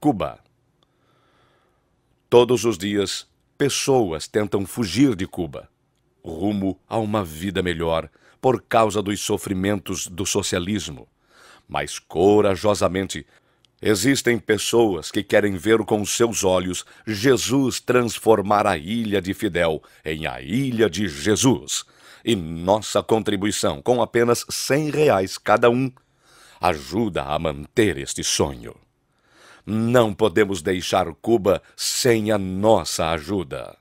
Cuba. Todos os dias, pessoas tentam fugir de Cuba, rumo a uma vida melhor por causa dos sofrimentos do socialismo. Mas corajosamente, existem pessoas que querem ver com seus olhos Jesus transformar a ilha de Fidel em a ilha de Jesus. E nossa contribuição, com apenas R$ 100 reais cada um, ajuda a manter este sonho. Não podemos deixar Cuba sem a nossa ajuda.